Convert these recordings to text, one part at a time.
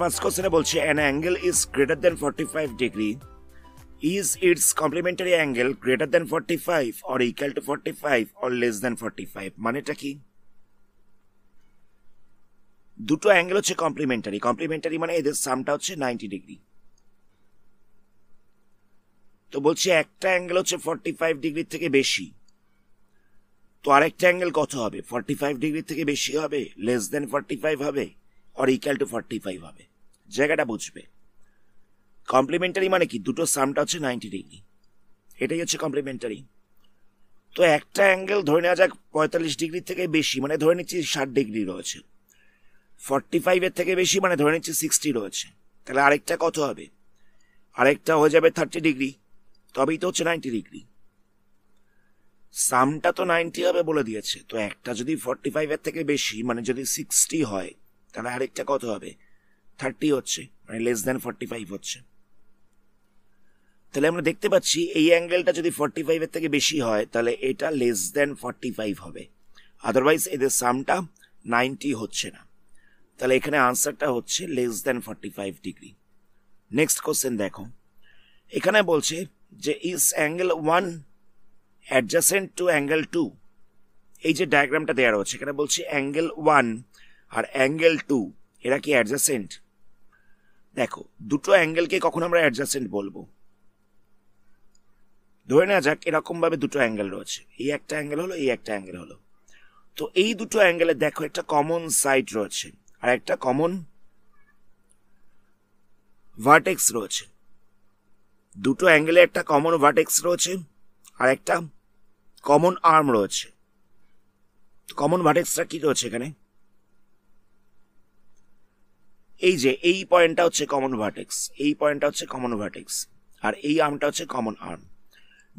first কোশ্চেনে বলছে an angle is greater than forty five degree is its complementary angle greater than forty five or equal to forty five or less than forty five মানেটা কি দুটো angle হচ্ছে complimentary complimentary মানে এদের সামটা হচ্ছে নাইনটি ডিগ্রি তো বলছি একটা অ্যাঙ্গেল হচ্ছে ফর্টি ফাইভ ডিগ্রির থেকে বেশি তো আরেকটা অ্যাঙ্গেল কত হবে ফর্টি ফাইভ ডিগ্রির থেকে বেশি হবে লেস দেন ফর্টি ফাইভ হবে or equal to forty five হবে জায়গাটা বুঝবে কমপ্লিমেন্টারি মানে কি দুটো সামটা হচ্ছে নাইনটি ডিগ্রি এটাই হচ্ছে কমপ্লিমেন্টারি তো একটা অ্যাঙ্গেল ধরে নেওয়া যাক পঁয়তাল্লিশ ডিগ্রির থেকে বেশি মানে ধরে নিচ্ছি ষাট ডিগ্রি রয়েছে ফর্টি ফাইভের থেকে বেশি মানে ধরে নিচ্ছি সিক্সটি রয়েছে তাহলে আরেকটা কত হবে আরেকটা হয়ে যাবে থার্টি ডিগ্রি তবেই তো হচ্ছে নাইনটি ডিগ্রি সামটা তো নাইনটি হবে বলে দিয়েছে তো একটা যদি ফর্টি ফাইভের থেকে বেশি মানে যদি সিক্সটি হয় তাহলে আরেকটা কত হবে থার্টি হচ্ছে মানে লেস দেন ফর্টি ফাইভ হচ্ছে তাহলে আমরা দেখতে পাচ্ছি এই অ্যাঙ্গেলটা যদি ফর্টি ফাইভের থেকে বেশি হয় তাহলে এটা লেস দেন ফর্টি ফাইভ হবে আদারওয়াইজ এদের সামটা নাইনটি হচ্ছে না তাহলে এখানে আনসারটা হচ্ছে less than forty five degree next question দেখো এখানে বলছে যে is angle one adjacent to angle two এই যে ডায়াগ্রামটা দেওয়া রয়েছে এখানে বলছে অ্যাঙ্গেল ওয়ান আর অ্যাঙ্গেল টু এরা কি অ্যাডজাসেন্ট দেখো দুটো অ্যাঙ্গেলকে কখন আমরা অ্যাডজাস্টেন্ট বলবো ধরে নেওয়া যাক এরকমভাবে দুটো অ্যাঙ্গেল রয়েছে এই একটা অ্যাঙ্গেল হলো এই একটা অ্যাঙ্গেল হলো তো এই দুটো অ্যাঙ্গেলে দেখো একটা কমন সাইড রয়েছে আর একটা কমন ভার্টেক্স রয়েছে দুটো অ্যাঙ্গেলে একটা কমন ভার্টেক্স রয়েছে আর একটা কমন আর্ম রয়েছে কমন ভার্টেক্সটা কী রয়েছে এখানে এই যে এই পয়েন্টটা হচ্ছে কমন ভার্টেক্স এই পয়েন্টটা হচ্ছে কমন ভার্টেক্স আর এই আর্মটা হচ্ছে কমন আর্ম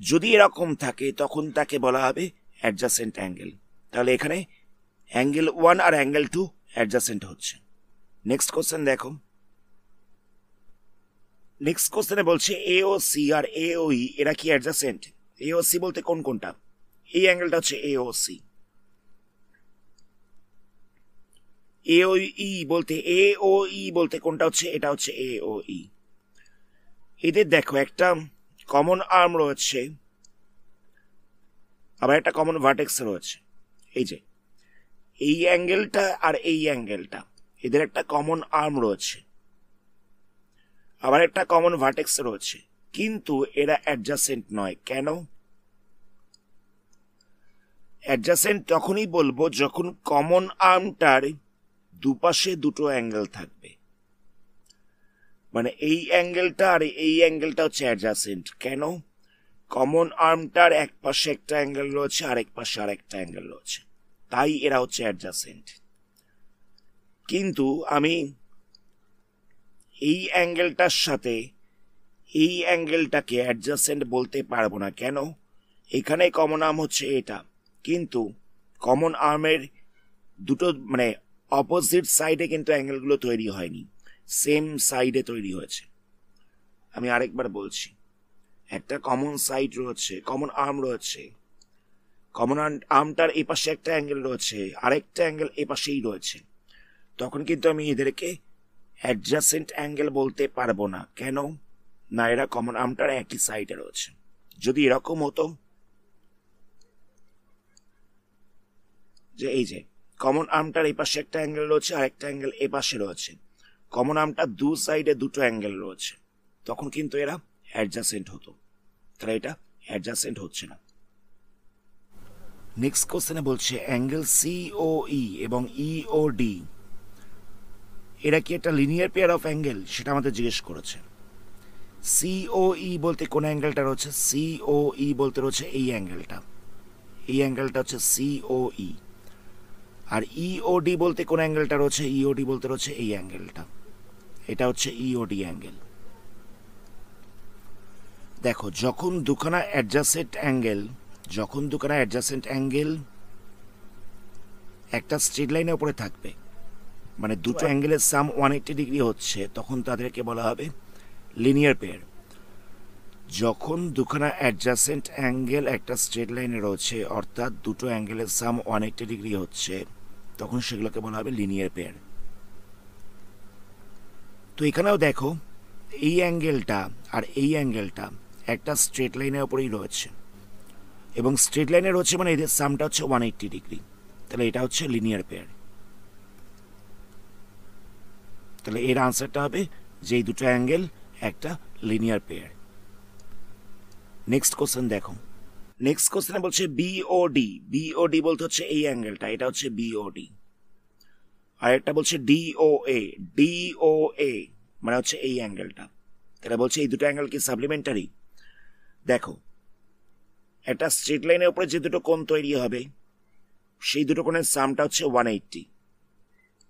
যদি এরকম থাকে তখন তাকে বলা হবে অ্যাডজাসেন্ট অ্যাঙ্গেল তাহলে এখানে অ্যাঙ্গেল ওয়ান আর অ্যাঙ্গেল টু অ্যাডজাসেন্ট হচ্ছে নেক্সট কোশ্চেন দেখো নেক্সট কোশ্চেনে বলছে এ ও সি আর এ ও ই এরা কি অ্যাডজাসেন্ট এ ও সি বলতে কোন কোনটা এই অ্যাঙ্গেলটা হচ্ছে এ ও সি এ ও ই বলতে এ ও ই বলতে কোনটা হচ্ছে এটা হচ্ছে এ ও ই এদের দেখো একটা কমন আর্ম রয়েছে আবার একটা কমন ভার্টেক্স রয়েছে এই যে এই অ্যাঙ্গেলটা আর এই অ্যাঙ্গেলটা এদের একটা কমন আর্ম রয়েছে আবার একটা কমন ভার্টেক্স রয়েছে কিন্তু এরা অ্যাডজাসেন্ট নয় কেন অ্যাডজাসেন্ট তখনই বলবো যখন কমন আর্মটার দুপাশে দুটো অ্যাঙ্গেল থাকবে মানে এই অ্যাঙ্গেলটা আর এই অ্যাঙ্গেলটা হচ্ছে অ্যাডজাসেন্ট কেন কমন আর্মটার এক পাশে একটা অ্যাঙ্গেল রয়েছে আরেক পাশে আরেকটা অ্যাঙ্গেল রয়েছে তাই এরা হচ্ছে অ্যাডজাসেন্ট কিন্তু আমি এই অ্যাঙ্গেলটার সাথে এই অ্যাঙ্গেলটাকে অ্যাডজাসেন্ট বলতে পারবো না কেন এখানে কমন আর্ম হচ্ছে এটা কিন্তু কমন আর্মের দুটো মানে অপোজিট সাইডে কিন্তু অ্যাঙ্গেলগুলো তৈরি হয়নি সেম সাইডে তৈরি হয়েছে আমি আরেকবার বলছি একটা কমন সাইড রয়েছে কমন আর্ম রয়েছে কমন আর্মটার এ পাশে একটা অ্যাঙ্গেল রয়েছে আরেকটা অ্যাঙ্গেল এ পাশেই রয়েছে তখন কিন্তু আমি এদেরকে অ্যাডজাসেন্ট অ্যাঙ্গেল বলতে পারবো না কেন না এরা কমন আর্মটার একই সাইডে রয়েছে যদি এরকম হতো যে এই যে কমন আর্মটার এই পাশে একটা অ্যাঙ্গেল রয়েছে আর একটা অ্যাঙ্গেল এ পাশে রয়েছে কমন আর্মটা দু সাইডে দুটো অ্যাঙ্গেল রয়েছে তখন কিন্তু এরা অ্যাডজাসেন্ট হতো তাহলে এটা অ্যাডজাসেন্ট হচ্ছে না নেক্সট কোশ্চেনে বলছে অ্যাঙ্গেল সি ও ই এবং ই ও ডি এরা কি একটা লিনিয়ার পেয়ার অফ অ্যাঙ্গেল সেটা আমাদের জিজ্ঞেস করেছে সি ও ই বলতে কোন অ্যাঙ্গেলটা রয়েছে সি ও ই বলতে রয়েছে এই অ্যাঙ্গেলটা এই অ্যাঙ্গেলটা হচ্ছে ই আর ইওডি e বলতে কোন অ্যাঙ্গেলটা রয়েছে ইওডি e বলতে রয়েছে এই অ্যাঙ্গেলটা এটা হচ্ছে ইওডি e অ্যাঙ্গেল দেখো যখন দুখানা অ্যাডজাসেন্ট অ্যাঙ্গেল যখন দুখানা অ্যাডজাসেন্ট অ্যাঙ্গেল একটা স্ট্রেট লাইনের উপরে থাকবে মানে দুটো অ্যাঙ্গেলের সাম ওয়ান এইটি ডিগ্রি হচ্ছে তখন তাদেরকে বলা হবে লিনিয়ার পেয়ার যখন দুখানা অ্যাডজাসেন্ট অ্যাঙ্গেল একটা স্ট্রেট লাইনে রয়েছে অর্থাৎ দুটো অ্যাঙ্গেলের সাম ওয়ান এইটি ডিগ্রি হচ্ছে তখন সেগুলোকে বলা হবে লিনিয়ার পেয়ার তো এখানেও দেখো এই অ্যাঙ্গেলটা আর এই অ্যাঙ্গেলটা একটা স্ট্রেট লাইনের ওপরেই রয়েছে এবং স্ট্রেট লাইনে রয়েছে মানে এদের সামটা হচ্ছে ওয়ান এইটি ডিগ্রি তাহলে এটা হচ্ছে লিনিয়ার পেয়ার তাহলে এর আনসারটা হবে যে এই দুটো অ্যাঙ্গেল একটা লিনিয়ার পেয়ার নেক্সট কোশ্চেন দেখো নেক্সট কোশ্চেনে বলছে বিওডি বিওডি বলতে হচ্ছে এই অ্যাঙ্গেলটা এটা হচ্ছে বিওডি আর একটা বলছে ডিওএ ডিওএ মানে হচ্ছে এই অ্যাঙ্গেলটা তাহলে বলছে এই দুটো অ্যাঙ্গেল কি সাপ্লিমেন্টারি দেখো একটা স্ট্রেট লাইনের উপরে যে দুটো কোণ তৈরি হবে সেই দুটো কোণের সামটা হচ্ছে ওয়ান এইট্টি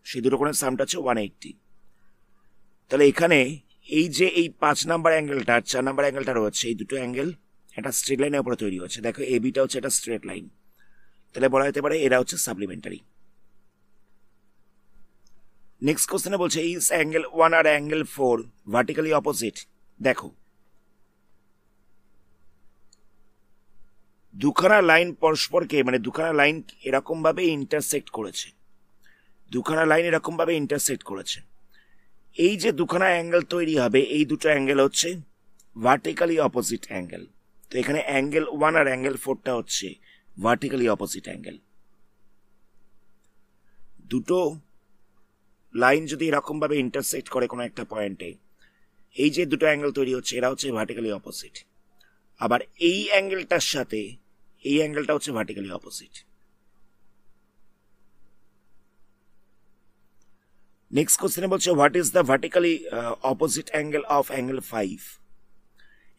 সেই দুটো কোণের সামটা হচ্ছে ওয়ান এইট্টি তাহলে এখানে এই যে এই পাঁচ নাম্বার অ্যাঙ্গেলটা আর চার নাম্বার অ্যাঙ্গেলটা রয়েছে এই দুটো অ্যাঙ্গেল একটা স্ট্রেট লাইনের উপরে তৈরি হচ্ছে দেখো এ বিটা হচ্ছে একটা স্ট্রেট লাইন তাহলে বলা যেতে পারে এরা হচ্ছে সাপ্লিমেন্টারি নেক্সট কোশ্চেনে বলছে ইস অ্যাঙ্গেল ওয়ান আর অ্যাঙ্গেল ফোর ভার্টিক্যালি অপোজিট দেখো দুখানা লাইন পরস্পরকে মানে দুখানা লাইন এরকমভাবে ইন্টারসেক্ট করেছে দুখানা লাইন এরকমভাবে ইন্টারসেক্ট করেছে এই যে দুখানা অ্যাঙ্গেল তৈরি হবে এই দুটো অ্যাঙ্গেল হচ্ছে ভার্টিক্যালি অপোজিট অ্যাঙ্গেল তো এখানে অ্যাঙ্গেল ওয়ান আর অ্যাঙ্গেল ফোরটা হচ্ছে ভার্টিক্যালি অপোজিট অ্যাঙ্গেল দুটো লাইন যদি এরকমভাবে ইন্টারসেক্ট করে কোনো একটা পয়েন্টে এই যে দুটো অ্যাঙ্গেল তৈরি হচ্ছে এরা হচ্ছে ভার্টিক্যালি অপোজিট আবার এই অ্যাঙ্গেলটার সাথে এই অ্যাঙ্গেলটা হচ্ছে ভার্টিক্যালি অপোজিট নেক্সট কোশ্চেনে বলছে what is the vertically opposite angle of angle five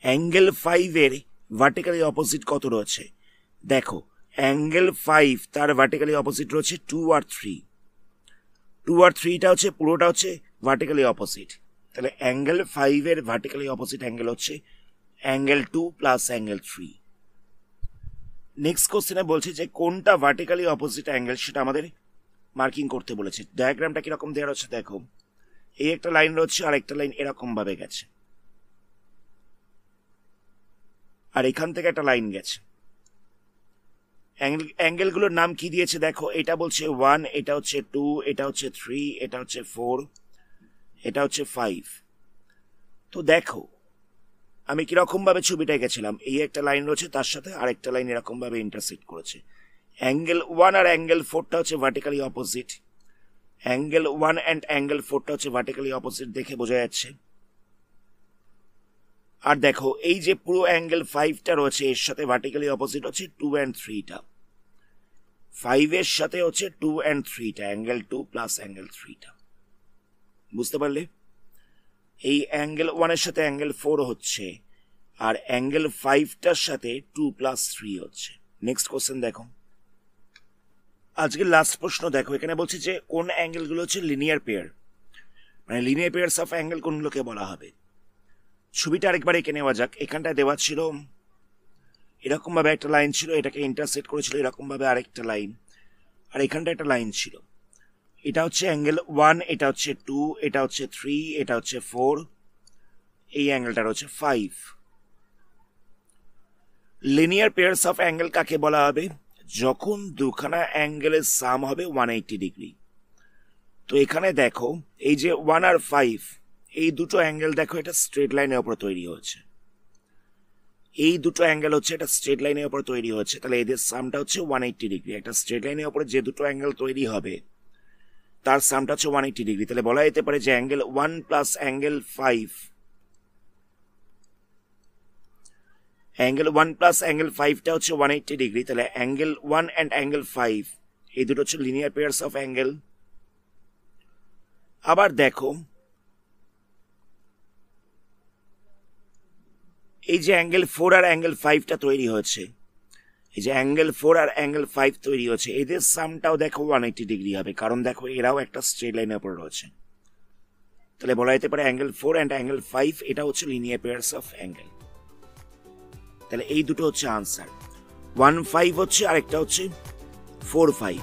angle ফাইভের ভার্টিক্যালি অপোজিট কত রয়েছে দেখো অ্যাঙ্গেল ফাইভ তার ভার্টিক্যালি অপোজিট রয়েছে টু আর থ্রি টু আর থ্রিটা হচ্ছে পুরোটা হচ্ছে ভার্টিক্যালি অপোজিট তাহলে অ্যাঙ্গেল ফাইভের ভার্টিক্যালি অপোজিট অ্যাঙ্গেল হচ্ছে angle two plus angle three next কোশ্চেনে বলছে যে কোনটা ভার্টিক্যালি অপোজিট অ্যাঙ্গেল সেটা আমাদের মার্কিং করতে বলেছে ডায়াগ্রামটা কীরকম দেওয়া রয়েছে দেখো এই একটা লাইন রয়েছে আর একটা লাইন এরকমভাবে গেছে আর এখান থেকে একটা লাইন গেছে অ্যাঙ্গেলগুলোর নাম কি দিয়েছে দেখো এটা বলছে ওয়ান এটা হচ্ছে টু এটা হচ্ছে থ্রি এটা হচ্ছে ফোর এটা হচ্ছে ফাইভ তো দেখো আমি কীরকমভাবে ছবিটা গেছিলাম এই একটা লাইন রয়েছে তার সাথে আরেকটা লাইন এরকমভাবে ইন্টারসেক্ট করেছে অ্যাঙ্গেল ওয়ান আর অ্যাঙ্গেল ফোরটা হচ্ছে vertically opposite angle one and angle ফোরটা হচ্ছে ভার্টিক্যালি অপোজিট দেখে বোঝা যাচ্ছে আর দেখো এই যে পুরো অ্যাঙ্গেল ফাইভটা রয়েছে এর সাথে ভার্টিক্যালি অপোজিট হচ্ছে টু অ্যান্ড থ্রিটা ফাইভের সাথে হচ্ছে টু অ্যান্ড থ্রিটা অ্যাঙ্গেল টু প্লাস অ্যাঙ্গেল থ্রিটা বুঝতে পারলে এই অ্যাঙ্গেল ওয়ানের সাথে অ্যাঙ্গেল ফোর হচ্ছে আর অ্যাঙ্গেল ফাইভটার সাথে টু প্লাস থ্রি হচ্ছে নেক্সট কোশ্চেন দেখো আজকে লাস্ট প্রশ্ন দেখো এখানে বলছে যে কোন অ্যাঙ্গেলগুলো হচ্ছে লিনিয়ার পেয়ার মানে লিনিয়ার পেয়ার্স অফ অ্যাঙ্গেল কোনগুলোকে বলা হবে ছবিটা আরেকবার এঁকে নেওয়া যাক এখানটায় দেওয়া ছিল এরকমভাবে একটা লাইন ছিল এটাকে ইন্টারসেট করেছিল এরকমভাবে আরেকটা লাইন আর এখানটা একটা লাইন ছিল এটা হচ্ছে অ্যাঙ্গেল ওয়ান এটা হচ্ছে টু এটা হচ্ছে থ্রি এটা হচ্ছে ফোর এই অ্যাঙ্গেলটার হচ্ছে five linear pairs of angle কাকে বলা হবে যখন দুখানা অ্যাঙ্গেলের সাম হবে ওয়ান এইটি ডিগ্রি তো এখানে দেখো এই যে ওয়ান আর ফাইভ এই দুটো অ্যাঙ্গেল দেখো এটা স্ট্রেট লাইনের ওপর তৈরি হয়েছে এই দুটো অ্যাঙ্গেল হচ্ছে এটা স্ট্রেট লাইনের ওপর তৈরি হচ্ছে তাহলে এদের সামটা হচ্ছে ওয়ান এইট্টি ডিগ্রি একটা স্ট্রেট লাইনের ওপরে যে দুটো অ্যাঙ্গেল তৈরি হবে তার সামটা হচ্ছে ওয়ান এইট্টি ডিগ্রি তাহলে বলা যেতে পারে যে angle one plus angle five angle one plus angle ফাইভটা হচ্ছে ওয়ান এইট্টি ডিগ্রি তাহলে angle one and angle five এই দুটো হচ্ছে লিনিয়ার পেয়ার্স অফ অ্যাঙ্গেল আবার দেখো এই যে অ্যাঙ্গেল ফোর আর অ্যাঙ্গেল ফাইভটা তৈরি হয়েছে এই যে অ্যাঙ্গেল ফোর আর অ্যাঙ্গেল ফাইভ তৈরি হয়েছে এদের সামটাও দেখো ওয়ান এইটি ডিগ্রি হবে কারণ দেখো এরাও একটা স্ট্রেট লাইনের উপর রয়েছে তাহলে বলা যেতে পারে angle four and angle five এটা হচ্ছে লিনিয়ার পেয়ার্স অফ অ্যাঙ্গেল তাহলে এই দুটো হচ্ছে আনসার ওয়ান ফাইভ হচ্ছে আরেকটা হচ্ছে ফোর ফাইভ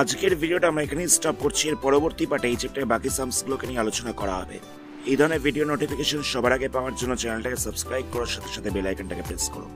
আজকের ভিডিওটা আমরা এখানেই স্টপ করছি এর পরবর্তী পার্টে এই চ্যাপ্টারে বাকি সামসগুলোকে নিয়ে আলোচনা করা হবে এই ধরনের ভিডিও নোটিফিকেশন সবার আগে পাওয়ার জন্য চ্যানেলটাকে সাবস্ক্রাইব করার সাথে সাথে বেল প্রেস করো